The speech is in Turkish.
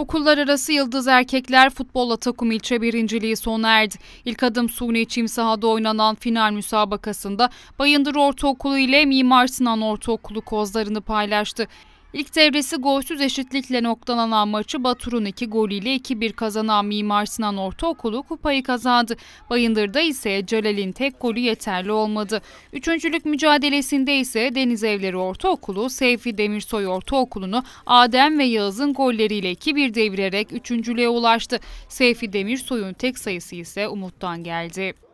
Okullar arası Yıldız Erkekler Futbol Atakum ilçe birinciliği sona erdi. İlk adım Suni Çim sahada oynanan final müsabakasında Bayındır Ortaokulu ile Mimar Sinan Ortaokulu kozlarını paylaştı. İlk devresi golsüz eşitlikle noktalanan maçı Batur'un 2 golüyle 2-1 kazanan Mimar Sinan Ortaokulu kupayı kazandı. Bayındır'da ise Celal'in tek golü yeterli olmadı. Üçüncülük mücadelesinde ise Deniz Evleri Ortaokulu, Seyfi Demirsoy Ortaokulu'nu Adem ve Yağız'ın golleriyle 2-1 devirerek üçüncülüğe ulaştı. Seyfi Demirsoy'un tek sayısı ise Umut'tan geldi.